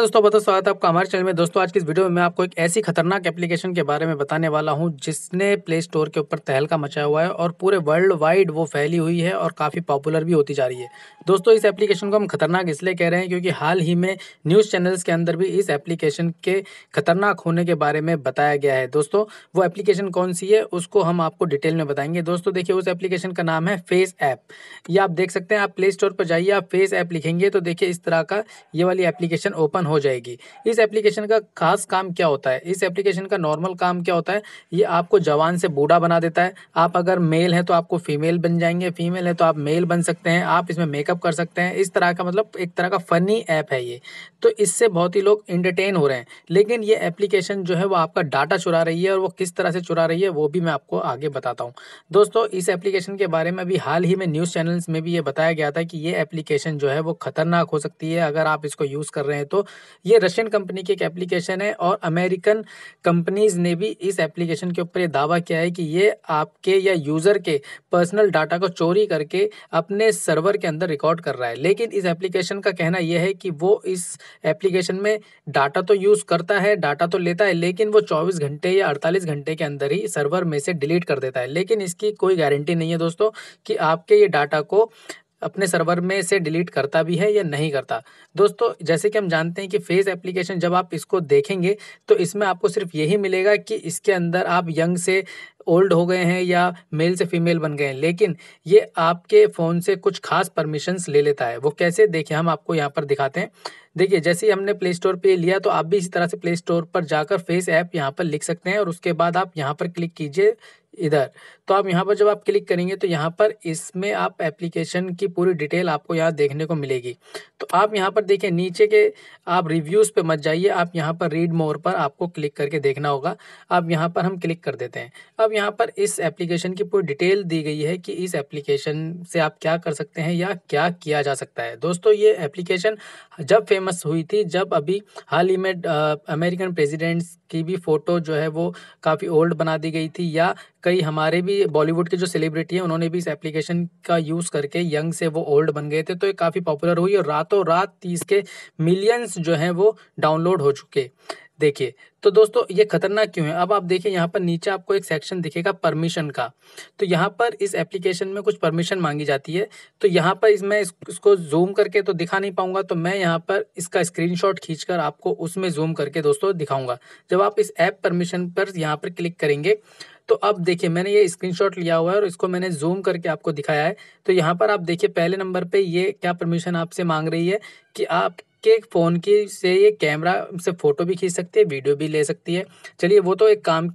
नमस्कार दोस्तों बहुत स्वागत है आपका हमारे चैनल में दोस्तों आज की इस वीडियो में मैं आपको एक ऐसी खतरनाक एप्लीकेशन के बारे में बताने वाला हूं जिसने प्ले स्टोर के ऊपर तहलका मचा हुआ है और पूरे वर्ल्ड वाइड वो फैली हुई है और काफ़ी पॉपुलर भी होती जा रही है दोस्तों इस एप्लीकेशन को हम खतरनाक इसलिए कह रहे हैं क्योंकि हाल ही में न्यूज़ चैनल्स के अंदर भी इस एप्लीकेशन के खतरनाक होने के बारे में बताया गया है दोस्तों वो एप्लीकेशन कौन सी है उसको हम आपको डिटेल में बताएंगे दोस्तों देखिए उस एप्लीकेशन का नाम है फेस ऐप ये आप देख सकते हैं आप प्ले स्टोर पर जाइए आप फेस ऐप लिखेंगे तो देखिए इस तरह का ये वाली एप्लीकेशन ओपन हो जाएगी इस एप्लीकेशन का खास काम क्या होता है इस एप्लीकेशन का नॉर्मल काम क्या होता है ये आपको जवान से बूढ़ा बना देता है आप अगर मेल है तो आपको फीमेल बन जाएंगे फीमेल है तो आप मेल बन सकते हैं आप इसमें मेकअप कर सकते हैं इस तरह का मतलब एक तरह का फ़नी ऐप है ये तो इससे बहुत ही लोग इंटरटेन हो रहे हैं लेकिन ये एप्लीकेशन जो है वो आपका डाटा चुरा रही है और वो किस तरह से चुरा रही है वो भी मैं आपको आगे बताता हूँ दोस्तों इस एप्लीकेशन के बारे में अभी हाल ही में न्यूज़ चैनल्स में भी ये बताया गया था कि ये एप्लीकेशन जो है वो ख़तरनाक हो सकती है अगर आप इसको यूज़ कर रहे हैं तो ये रशियन कंपनी की एक एप्लीकेशन है और अमेरिकन कंपनीज़ ने भी इस एप्लीकेशन के ऊपर ये दावा किया है कि ये आपके या यूज़र के पर्सनल डाटा को चोरी करके अपने सर्वर के अंदर रिकॉर्ड कर रहा है लेकिन इस एप्लीकेशन का कहना यह है कि वो इस एप्लीकेशन में डाटा तो यूज़ करता है डाटा तो लेता है लेकिन वो चौबीस घंटे या अड़तालीस घंटे के अंदर ही सर्वर में से डिलीट कर देता है लेकिन इसकी कोई गारंटी नहीं है दोस्तों कि आपके ये डाटा को अपने सर्वर में से डिलीट करता भी है या नहीं करता दोस्तों जैसे कि हम जानते हैं कि फेस एप्लीकेशन जब आप इसको देखेंगे तो इसमें आपको सिर्फ यही मिलेगा कि इसके अंदर आप यंग से ओल्ड हो गए हैं या मेल से फीमेल बन गए हैं लेकिन ये आपके फ़ोन से कुछ खास परमिशंस ले लेता है वो कैसे देखें हम आपको यहाँ पर दिखाते हैं देखिए जैसे ही हमने प्ले स्टोर पर लिया तो आप भी इसी तरह से प्ले स्टोर पर जाकर फेस ऐप यहाँ पर लिख सकते हैं और उसके बाद आप यहाँ पर क्लिक कीजिए इधर तो आप यहाँ पर जब आप क्लिक करेंगे तो यहाँ पर इसमें आप एप्लीकेशन की पूरी डिटेल आपको यहाँ देखने को मिलेगी तो आप यहाँ पर देखिए नीचे के आप रिव्यूज़ पे मत जाइए आप यहाँ पर रीड मोर पर आपको क्लिक करके देखना होगा अब यहाँ पर हम क्लिक कर देते हैं अब यहाँ पर इस एप्लीकेशन की पूरी डिटेल दी गई है कि इस एप्लीकेशन से आप क्या कर सकते हैं या क्या किया जा सकता है दोस्तों ये एप्लीकेशन जब फेमस हुई थी जब अभी हाल ही में अमेरिकन प्रेजिडेंट्स की भी फ़ोटो जो है वो काफ़ी ओल्ड बना दी गई थी या कई हमारे भी बॉलीवुड के जो सेलिब्रिटी हैं उन्होंने भी इस एप्लीकेशन का यूज़ करके यंग से वो ओल्ड बन गए थे तो ये काफ़ी पॉपुलर हुई और रातों रात इसके मिलियंस जो हैं वो डाउनलोड हो चुके देखिए तो दोस्तों ये खतरनाक क्यों है अब आप देखिए यहाँ पर नीचे आपको एक सेक्शन दिखेगा परमिशन का तो यहाँ पर इस एप्लीकेशन में कुछ परमिशन मांगी जाती है तो यहाँ पर इस मैं इस, इसको जूम करके तो दिखा नहीं पाऊंगा तो मैं यहाँ पर इसका स्क्रीनशॉट खींचकर आपको उसमें जूम करके दोस्तों दिखाऊंगा जब आप इस ऐप परमिशन पर यहाँ पर क्लिक करेंगे तो अब देखिए मैंने ये स्क्रीनशॉट लिया हुआ है और इसको मैंने जूम करके आपको दिखाया है तो यहाँ पर आप देखिए पहले नंबर पे ये क्या परमिशन आपसे मांग रही है कि आप के फ़ोन की से ये कैमरा से फ़ोटो भी खींच सकती है वीडियो भी ले सकती है चलिए वो तो एक काम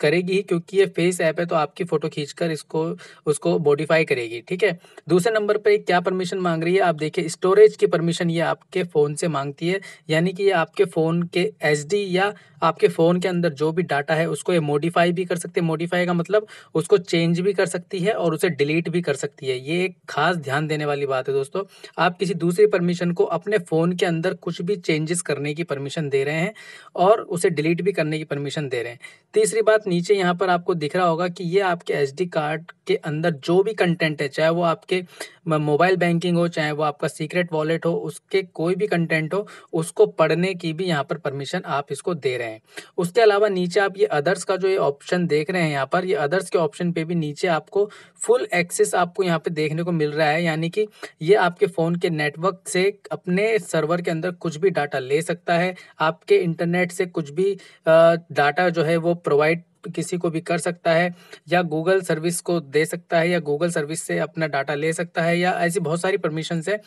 करेगी ही क्योंकि ये फेस ऐप है तो आपकी फ़ोटो खींचकर इसको उसको मॉडिफाई करेगी ठीक है दूसरे नंबर पर क्या परमिशन मांग रही है आप देखिए स्टोरेज की परमिशन ये आपके फ़ोन से मांगती है यानी कि ये आपके फ़ोन के एच या आपके फ़ोन के अंदर जो भी डाटा है उसको ये मॉडिफाई भी कर सकते हैं मॉडिफाई का मतलब उसको चेंज भी कर सकती है और उसे डिलीट भी कर सकती है ये एक खास ध्यान देने वाली बात है दोस्तों आप किसी दूसरी परमिशन को अपने फ़ोन के अंदर कुछ भी चेंजेस करने की परमिशन दे रहे हैं और उसे डिलीट भी करने की परमिशन दे रहे हैं तीसरी बात नीचे यहाँ पर आपको दिख रहा होगा कि ये आपके एस कार्ड के अंदर जो भी कंटेंट है चाहे वो आपके मोबाइल बैंकिंग हो चाहे वो आपका सीक्रेट वॉलेट हो उसके कोई भी कंटेंट हो उसको पढ़ने की भी यहाँ पर परमिशन आप इसको दे रहे हैं उसके अलावा नीचे आप ये अदर्स का जो ये ऑप्शन देख रहे हैं यहाँ पर ये अदर्स के ऑप्शन पे भी नीचे आपको फुल एक्सेस आपको यहाँ पे देखने को मिल रहा है यानी कि ये आपके फ़ोन के नेटवर्क से अपने सर्वर के अंदर कुछ भी डाटा ले सकता है आपके इंटरनेट से कुछ भी डाटा जो है वो प्रोवाइड किसी को भी कर सकता है या गूगल सर्विस को दे सकता है या गूगल सर्विस से अपना डाटा ले सकता है या ऐसी बहुत सारी परमिशन है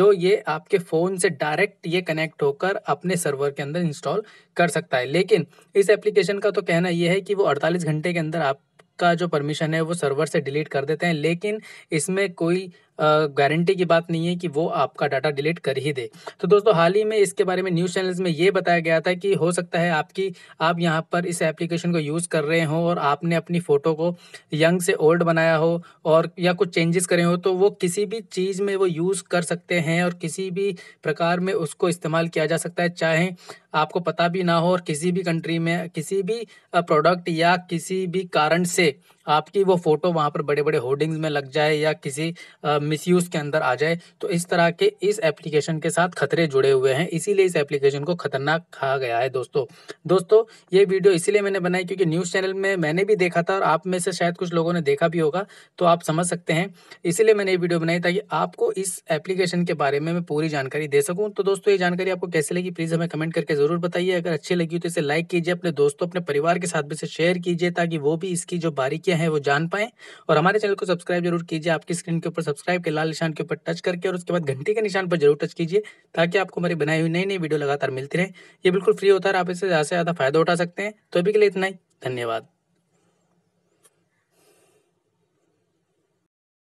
जो ये आपके फ़ोन से डायरेक्ट ये कनेक्ट होकर अपने सर्वर के अंदर इंस्टॉल कर सकता है लेकिन इस एप्लीकेशन का तो कहना यह है कि वो अड़तालीस घंटे के अंदर आप का जो परमिशन है वो सर्वर से डिलीट कर देते हैं लेकिन इसमें कोई गारंटी की बात नहीं है कि वो आपका डाटा डिलीट कर ही दे तो दोस्तों हाल ही में इसके बारे में न्यूज़ चैनल्स में ये बताया गया था कि हो सकता है आपकी आप यहाँ पर इस एप्लीकेशन को यूज़ कर रहे हों और आपने अपनी फ़ोटो को यंग से ओल्ड बनाया हो और या कुछ चेंजेस करे हो तो वो किसी भी चीज़ में वो यूज़ कर सकते हैं और किसी भी प्रकार में उसको इस्तेमाल किया जा सकता है चाहे आपको पता भी ना हो और किसी भी कंट्री में किसी भी प्रोडक्ट या किसी भी कारण से आपकी वो फ़ोटो वहाँ पर बड़े बड़े होर्डिंग्स में लग जाए या किसी आ, मिसयूज़ के अंदर आ जाए तो इस तरह के इस एप्लीकेशन के साथ खतरे जुड़े हुए हैं इसीलिए इस एप्लीकेशन को खतरनाक कहा गया है दोस्तों दोस्तों ये वीडियो इसीलिए मैंने बनाई क्योंकि न्यूज़ चैनल में मैंने भी देखा था और आप में से शायद कुछ लोगों ने देखा भी होगा तो आप समझ सकते हैं इसीलिए मैंने ये वीडियो बनाई ताकि आपको इस एप्लीकेशन के बारे में मैं पूरी जानकारी दे सकूँ तो दोस्तों ये जानकारी आपको कैसे लगी प्लीज़ हमें कमेंट करके ज़रूर बताइए अगर अच्छी लगी तो इसे लाइक कीजिए अपने दोस्तों अपने परिवार के साथ भी इसे शेयर कीजिए ताकि वो भी इसकी जो बारीकियाँ हैं वो जान पाएँ और हमारे चैनल को सब्सक्राइब जरूर कीजिए आपकी स्क्रीन के ऊपर सब्सक्राइब सब्सक्राइब के लाल निशान के ऊपर टच करके और उसके बाद घंटे के निशान पर जरूर टच कीजिए ताकि आपको हमारी बनाई हुई नई नई वीडियो लगातार मिलती रहे ये बिल्कुल फ्री होता है आप इससे ज़्यादा से ज़्यादा फायदा उठा सकते हैं तो अभी के लिए इतना ही धन्यवाद